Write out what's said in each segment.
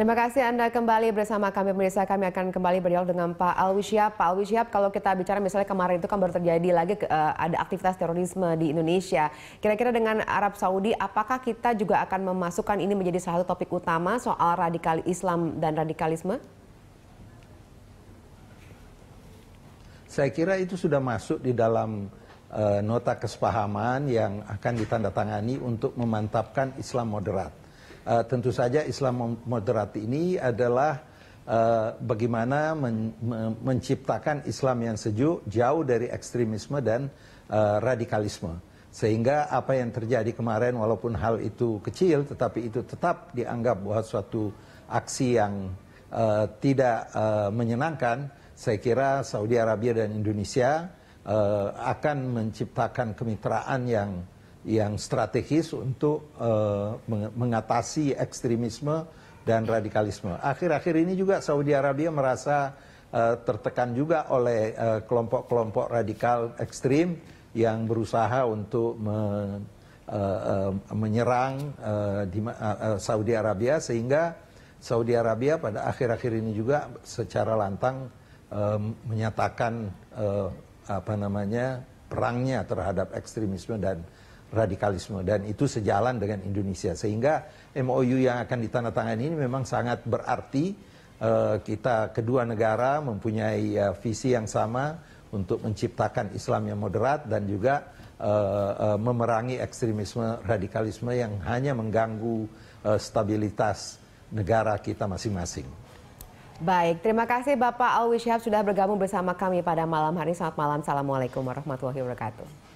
Terima kasih Anda kembali bersama kami pemirsa. Kami akan kembali berdialog dengan Pak Alwi Syihab. Pak Alwi Syihab, kalau kita bicara misalnya kemarin itu kan baru terjadi lagi uh, ada aktivitas terorisme di Indonesia. Kira-kira dengan Arab Saudi, apakah kita juga akan memasukkan ini menjadi salah satu topik utama soal radikal Islam dan radikalisme? Saya kira itu sudah masuk di dalam uh, nota kesepahaman yang akan ditandatangani untuk memantapkan Islam moderat uh, tentu saja Islam moderat ini adalah uh, bagaimana men menciptakan Islam yang sejuk jauh dari ekstremisme dan uh, radikalisme. Sehingga apa yang terjadi kemarin walaupun hal itu kecil tetapi itu tetap dianggap buat suatu aksi yang uh, tidak uh, menyenangkan, saya kira Saudi Arabia dan Indonesia uh, akan menciptakan kemitraan yang yang strategis untuk uh, mengatasi ekstremisme dan radikalisme. Akhir-akhir ini juga Saudi Arabia merasa uh, tertekan juga oleh eh, kelompok-kelompok uh, radikal ekstrim yang berusaha untuk me, uh, uh, menyerang uh, di, uh, Saudi Arabia sehingga Saudi Arabia pada akhir-akhir ini juga secara lantang uh, menyatakan uh, apa namanya perangnya terhadap ekstremisme dan radikalisme dan itu sejalan dengan Indonesia sehingga MOU yang akan ditandatangani ini memang sangat berarti eh, kita kedua negara mempunyai eh, visi yang sama untuk menciptakan Islam yang moderat dan juga eh, memerangi ekstremisme radikalisme yang hanya mengganggu stabilitas negara kita masing-masing. Baik, terima kasih Bapak Alwi Syihab sudah bergabung bersama kami pada malam hari. Selamat malam, Assalamualaikum warahmatullahi wabarakatuh.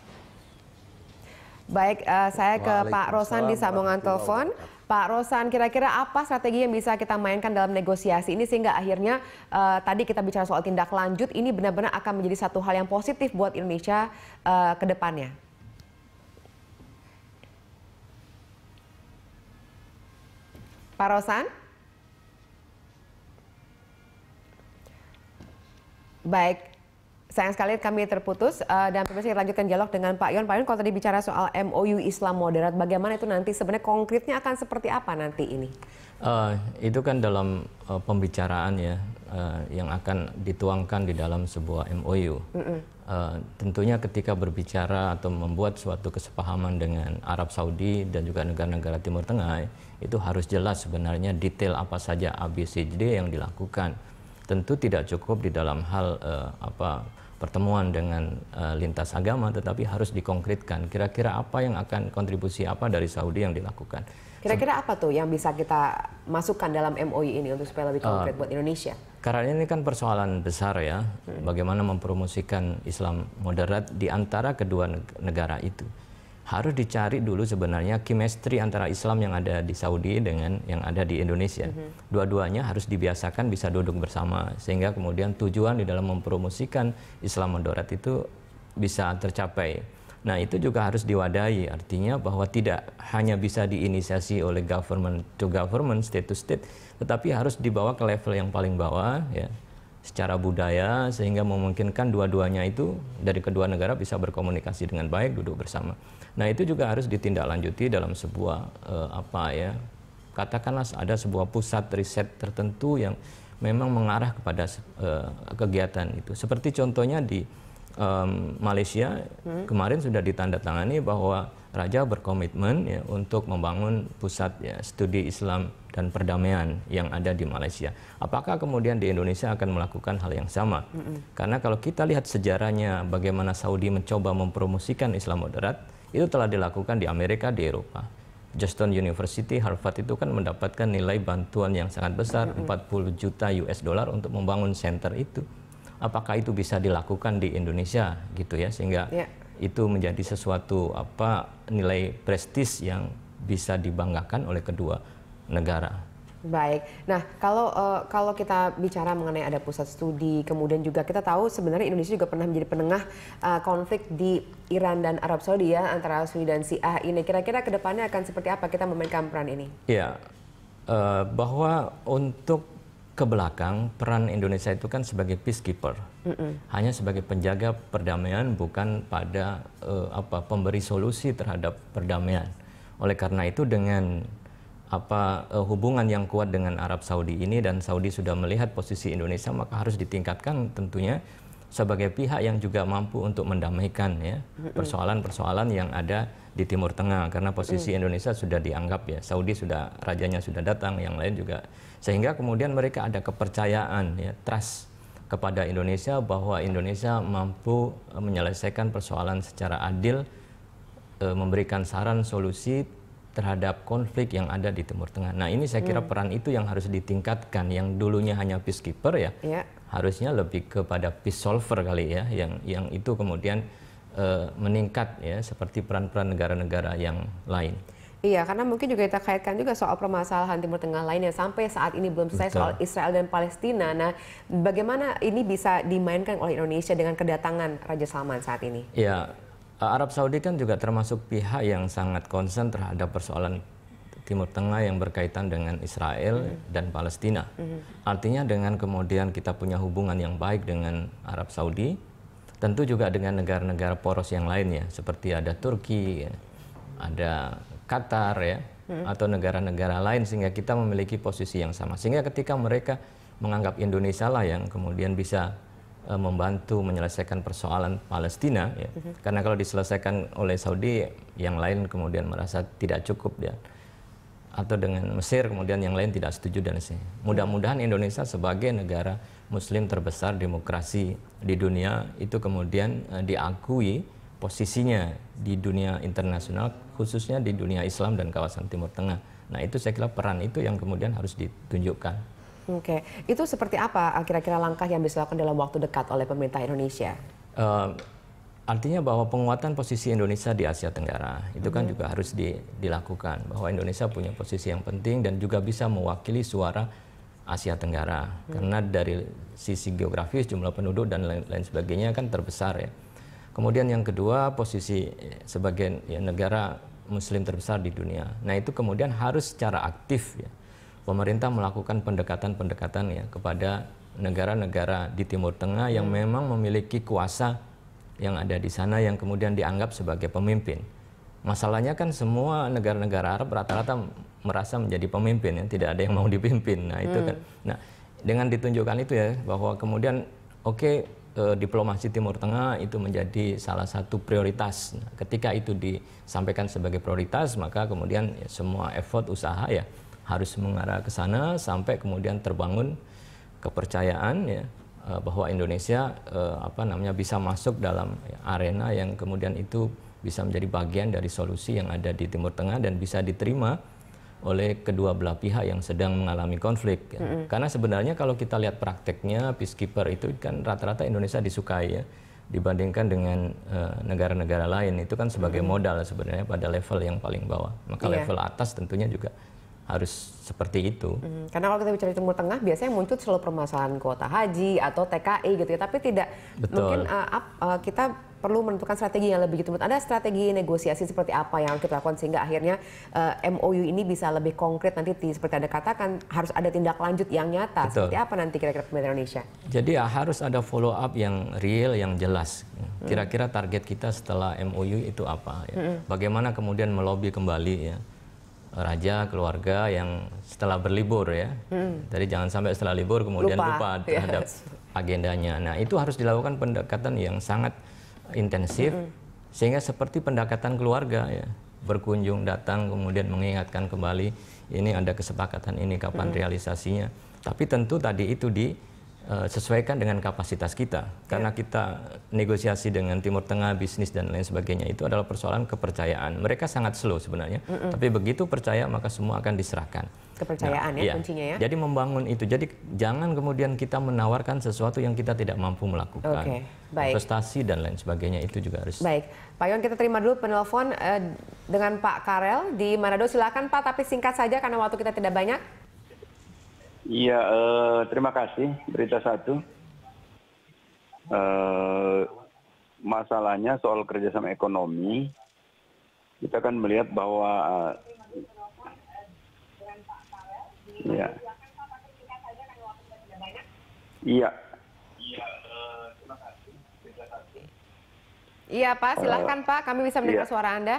Baik, uh, saya ke Pak Rosan di sambungan telepon. Pak Rosan, kira-kira apa strategi yang bisa kita mainkan dalam negosiasi ini sehingga akhirnya uh, tadi kita bicara soal tindak lanjut ini benar-benar akan menjadi satu hal yang positif buat Indonesia uh, ke depannya? Pak Rosan? Baik, Sayang sekali kami terputus uh, dan pemirsa kita lanjutkan dialog dengan Pak Yon. Pak Yon kalau tadi bicara soal MOU Islam moderat, bagaimana itu nanti sebenarnya konkretnya akan seperti apa nanti ini? Uh, itu kan dalam uh, pembicaraan ya uh, yang akan dituangkan di dalam sebuah MOU. Uh, tentunya ketika berbicara atau membuat suatu kesepahaman dengan Arab Saudi dan juga negara-negara Timur Tengah itu harus jelas sebenarnya detail apa saja ABCD yang dilakukan. Tentu tidak cukup di dalam hal uh, apa pertemuan dengan uh, lintas agama tetapi harus dikonkretkan kira-kira apa yang akan kontribusi apa dari Saudi yang dilakukan kira-kira apa tuh yang bisa kita masukkan dalam MOU e ini untuk supaya lebih konkret uh, buat Indonesia karena ini kan persoalan besar ya hmm. bagaimana mempromosikan Islam moderat di antara kedua negara itu harus dicari dulu sebenarnya chemistry antara Islam yang ada di Saudi dengan yang ada di Indonesia. Mm-hmm. Dua-duanya harus dibiasakan bisa duduk bersama sehingga kemudian tujuan di dalam mempromosikan Islam moderat itu bisa tercapai. Nah, itu juga harus diwadahi artinya bahwa tidak hanya bisa diinisiasi oleh government to government state to state, tetapi harus dibawa ke level yang paling bawah ya, secara budaya sehingga memungkinkan dua-duanya itu dari kedua negara bisa berkomunikasi dengan baik duduk bersama. Nah itu juga harus ditindaklanjuti dalam sebuah uh, apa ya katakanlah ada sebuah pusat riset tertentu yang memang mengarah kepada uh, kegiatan itu. Seperti contohnya di um, Malaysia hmm. kemarin sudah ditandatangani bahwa Raja berkomitmen ya, untuk membangun pusat ya, studi Islam dan perdamaian yang ada di Malaysia. Apakah kemudian di Indonesia akan melakukan hal yang sama? Hmm. Karena kalau kita lihat sejarahnya bagaimana Saudi mencoba mempromosikan Islam moderat, itu telah dilakukan di Amerika, di Eropa. Justin University, Harvard itu kan mendapatkan nilai bantuan yang sangat besar, mm -hmm. 40 juta US dollar untuk membangun center itu apakah itu bisa dilakukan di Indonesia gitu ya sehingga yeah. itu menjadi sesuatu apa nilai prestis yang bisa dibanggakan oleh kedua negara. Baik. Nah, kalau uh, kalau kita bicara mengenai ada pusat studi, kemudian juga kita tahu sebenarnya Indonesia juga pernah menjadi penengah uh, konflik di Iran dan Arab Saudi ya antara Sunni dan Syiah ini. Kira-kira kedepannya akan seperti apa kita memainkan peran ini? Ya, uh, bahwa untuk ke belakang peran Indonesia itu kan sebagai peacekeeper, mm -mm. hanya sebagai penjaga perdamaian, bukan pada uh, apa pemberi solusi terhadap perdamaian. Oleh karena itu dengan apa uh, hubungan yang kuat dengan Arab Saudi ini dan Saudi sudah melihat posisi Indonesia maka harus ditingkatkan tentunya sebagai pihak yang juga mampu untuk mendamaikan ya persoalan-persoalan yang ada di Timur Tengah karena posisi mm. Indonesia sudah dianggap ya Saudi sudah rajanya sudah datang yang lain juga sehingga kemudian mereka ada kepercayaan, ya, trust kepada Indonesia bahwa Indonesia mampu eh, menyelesaikan persoalan secara adil, eh, memberikan saran solusi terhadap konflik yang ada di Timur Tengah. Nah ini saya kira hmm. peran itu yang harus ditingkatkan, yang dulunya hanya peacekeeper ya, yeah. harusnya lebih kepada peace solver kali ya, yang yang itu kemudian e, meningkat ya seperti peran-peran negara-negara yang lain. Iya, karena mungkin juga kita kaitkan juga soal permasalahan Timur Tengah lainnya sampai saat ini belum selesai soal Israel dan Palestina. Nah, bagaimana ini bisa dimainkan oleh Indonesia dengan kedatangan Raja Salman saat ini? Iya, eh, Arab Saudi kan juga termasuk pihak yang sangat konsen terhadap persoalan Timur Tengah yang berkaitan dengan Israel mm. dan Palestina. Mm. Artinya dengan kemudian kita punya hubungan yang baik dengan Arab Saudi, tentu juga dengan negara-negara poros yang lainnya seperti ada Turki, ada Qatar ya hmm. atau negara-negara lain sehingga kita memiliki posisi yang sama. Sehingga ketika mereka menganggap Indonesia lah yang kemudian bisa uh, membantu menyelesaikan persoalan Palestina ya. Hmm. Karena kalau diselesaikan oleh Saudi yang lain kemudian merasa tidak cukup ya atau dengan Mesir kemudian yang lain tidak setuju dan sebagainya. Mudah-mudahan Indonesia sebagai negara muslim terbesar demokrasi di dunia itu kemudian uh, diakui posisinya di dunia internasional khususnya di dunia Islam dan kawasan Timur Tengah. Nah itu saya kira peran itu yang kemudian harus ditunjukkan. Oke, okay. itu seperti apa kira-kira langkah yang bisa dilakukan dalam waktu dekat oleh pemerintah Indonesia? Uh, artinya bahwa penguatan posisi Indonesia di Asia Tenggara itu kan mhm. juga harus di, dilakukan bahwa Indonesia punya posisi yang penting dan juga bisa mewakili suara Asia Tenggara mhm. karena dari sisi geografis jumlah penduduk dan lain, lain sebagainya kan terbesar ya. Kemudian yang kedua posisi eh, sebagai ya, negara Muslim terbesar di dunia. Nah itu kemudian harus secara aktif ya pemerintah melakukan pendekatan-pendekatan ya kepada negara-negara di Timur Tengah yang hmm. memang memiliki kuasa yang ada di sana yang kemudian dianggap sebagai pemimpin. Masalahnya kan semua negara-negara Arab rata-rata merasa menjadi pemimpin ya, tidak ada yang mau dipimpin. Nah, itu kan. hmm. kan. Nah, dengan ditunjukkan itu ya bahwa kemudian oke okay, eh, diplomasi Timur Tengah itu menjadi salah satu prioritas. Nah, ketika itu disampaikan sebagai prioritas, maka kemudian ya, semua effort usaha ya harus mengarah ke sana sampai kemudian terbangun kepercayaan ya eh, bahwa Indonesia eh, apa namanya bisa masuk dalam arena yang kemudian itu bisa menjadi bagian dari solusi yang ada di Timur Tengah dan bisa diterima oleh kedua belah pihak yang sedang mengalami konflik. Mm -hmm. Karena sebenarnya kalau kita lihat prakteknya peacekeeper itu kan rata-rata Indonesia disukai ya dibandingkan dengan eh, negara-negara uh, lain itu kan sebagai mm -hmm. modal sebenarnya pada level yang paling bawah. Maka yeah. level atas tentunya juga harus seperti itu. Hmm, karena kalau kita bicara Timur Tengah biasanya muncul selalu permasalahan kuota haji atau TKI e gitu ya, tapi tidak Betul. mungkin uh, eh, up, uh, eh, kita perlu menentukan strategi yang lebih gitu. Ada strategi negosiasi seperti apa yang kita lakukan sehingga akhirnya uh, eh, MOU ini bisa lebih konkret nanti di, seperti Anda katakan harus ada tindak lanjut yang nyata. Betul. Seperti apa nanti kira-kira pemerintah Indonesia? Jadi ya, harus ada follow up yang real yang jelas. Hmm. Hmm. Kira-kira target kita setelah MOU itu apa ya. Hmm. Bagaimana kemudian melobi kembali ya raja keluarga yang setelah berlibur ya. Hmm. Jadi jangan sampai setelah libur kemudian lupa, lupa terhadap yes. agendanya. Nah, itu harus dilakukan pendekatan yang sangat intensif hmm. sehingga seperti pendekatan keluarga ya. Berkunjung datang kemudian mengingatkan kembali ini ada kesepakatan ini kapan hmm. realisasinya. Tapi tentu tadi itu di Eh, sesuaikan dengan kapasitas kita. Karena iya. kita negosiasi dengan Timur Tengah, bisnis dan lain sebagainya itu adalah persoalan kepercayaan. Mereka sangat slow sebenarnya, mm -mm. tapi begitu percaya maka semua akan diserahkan. Kepercayaan nah, ya, ya kuncinya ya. Jadi membangun itu. Jadi jangan kemudian kita menawarkan sesuatu yang kita tidak mampu melakukan. Okay. Baik. Investasi dan lain sebagainya itu juga harus. Baik. Pak Yon kita terima dulu penelpon uh, dengan Pak Karel di Manado. Silakan Pak, tapi singkat saja karena waktu kita tidak banyak iya eh, terima kasih berita satu eh, masalahnya soal kerjasama ekonomi kita kan melihat bahwa eh, iya Iya Iya Pak, silahkan Pak, kami bisa mendengar iya. suara Anda.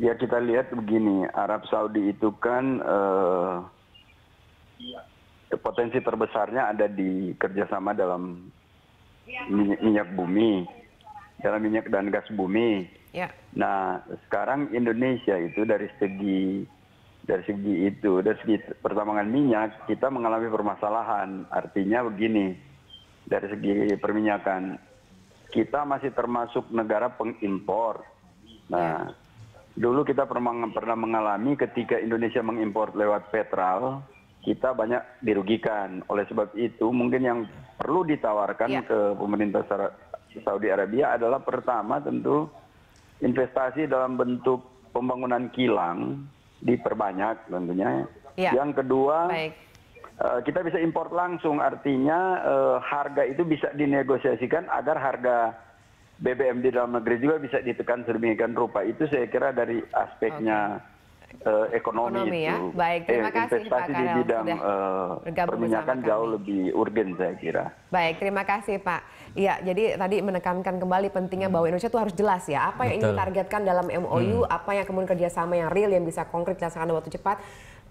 Ya kita lihat begini, Arab Saudi itu kan uh, potensi terbesarnya ada di kerjasama dalam minyak, minyak bumi, dalam minyak dan gas bumi. Ya. Nah sekarang Indonesia itu dari segi dari segi itu, dari segi pertambangan minyak kita mengalami permasalahan. Artinya begini, dari segi perminyakan kita masih termasuk negara pengimpor. Nah, dulu kita pernah mengalami ketika indonesia mengimpor lewat petral kita banyak dirugikan oleh sebab itu mungkin yang perlu ditawarkan ya. ke pemerintah Saudi Arabia adalah pertama tentu investasi dalam bentuk pembangunan kilang diperbanyak tentunya ya. yang kedua eh, kita bisa import langsung artinya eh, harga itu bisa dinegosiasikan agar harga BBM di dalam negeri juga bisa ditekan sedemikian rupa. Itu saya kira dari aspeknya okay. uh, eh, ekonomi, ekonomi ya. itu. Ya. Baik, terima eh, kasih investasi Pak Karel, di bidang uh, perminyakan jauh lebih urgen saya kira. Baik, terima kasih Pak. Iya, jadi tadi menekankan kembali pentingnya bahwa Indonesia itu harus jelas ya apa yang ingin targetkan dalam MOU, hmm. apa yang kemudian kerjasama yang real yang bisa konkret dilaksanakan dalam waktu cepat.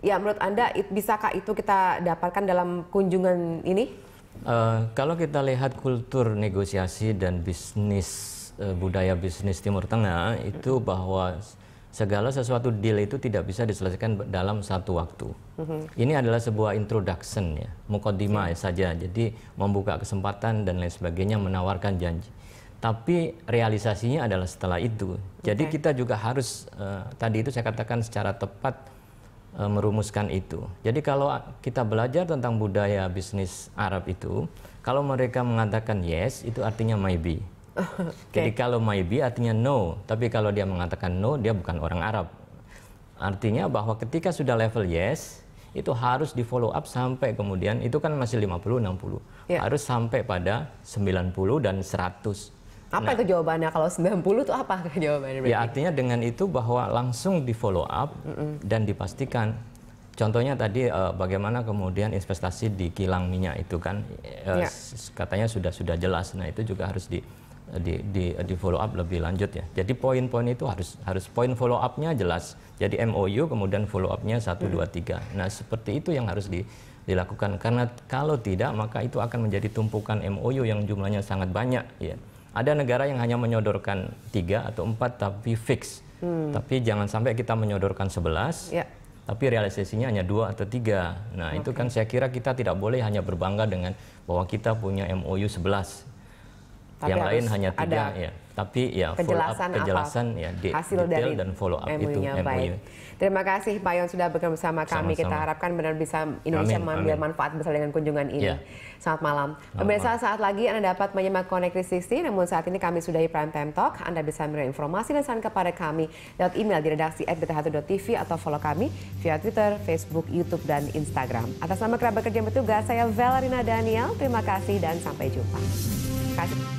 Ya, menurut Anda bisakah itu kita dapatkan dalam kunjungan ini? Uh, kalau kita lihat kultur negosiasi dan bisnis uh, budaya bisnis Timur Tengah itu bahwa segala sesuatu deal itu tidak bisa diselesaikan dalam satu waktu. Mm-hmm. Ini adalah sebuah introduction ya, mukodima yeah. Iya. saja. Jadi membuka kesempatan dan lain sebagainya, menawarkan janji. Tapi realisasinya adalah setelah itu. Jadi okay. kita juga harus uh, tadi itu saya katakan secara tepat Eh, merumuskan itu. Jadi kalau kita belajar tentang budaya bisnis Arab itu, kalau mereka mengatakan yes, itu artinya maybe. okay. Jadi kalau maybe artinya no, tapi kalau dia mengatakan no, dia bukan orang Arab. Artinya bahwa ketika sudah level yes, itu harus di follow up sampai kemudian itu kan masih 50 60. Yeah. Harus sampai pada 90 dan 100 apa nah, itu jawabannya kalau 90 itu apa jawabannya? Ya artinya dengan itu bahwa langsung di follow up mm -mm. dan dipastikan. Contohnya tadi uh, bagaimana kemudian investasi di kilang minyak itu kan uh, ya. katanya sudah sudah jelas. Nah itu juga harus di di, di, di follow up lebih lanjut ya. Jadi poin-poin itu harus harus poin follow upnya jelas. Jadi MOU kemudian follow upnya satu dua tiga. Nah seperti itu yang harus di, dilakukan karena kalau tidak maka itu akan menjadi tumpukan MOU yang jumlahnya sangat banyak ya. Ada negara yang hanya menyodorkan tiga atau empat tapi fix. Hmm. Tapi jangan sampai kita menyodorkan sebelas, ya. tapi realisasinya hanya dua atau tiga. Nah okay. itu kan saya kira kita tidak boleh hanya berbangga dengan bahwa kita punya MOU sebelas, yang lain hanya tiga. Ada. Ya tapi ya kejelasan, follow up, kejelasan apa ya, de hasil detail dari dan follow up itu Baik. Ya. Terima kasih Pak Yon sudah bekerja bersama kami. Sama-sama. Kita harapkan benar bisa Indonesia amin, mengambil amin. manfaat besar dengan kunjungan ini. Yeah. Selamat malam. Pemirsa saat lagi Anda dapat menyimak Connect 360 namun saat ini kami sudahi Prime Time Talk. Anda bisa menerima informasi dan saran kepada kami lewat email di redaksi beta atau follow kami via Twitter, Facebook, YouTube dan Instagram. Atas nama kerabat kerja yang bertugas saya Valerina Daniel. Terima kasih dan sampai jumpa. Terima kasih.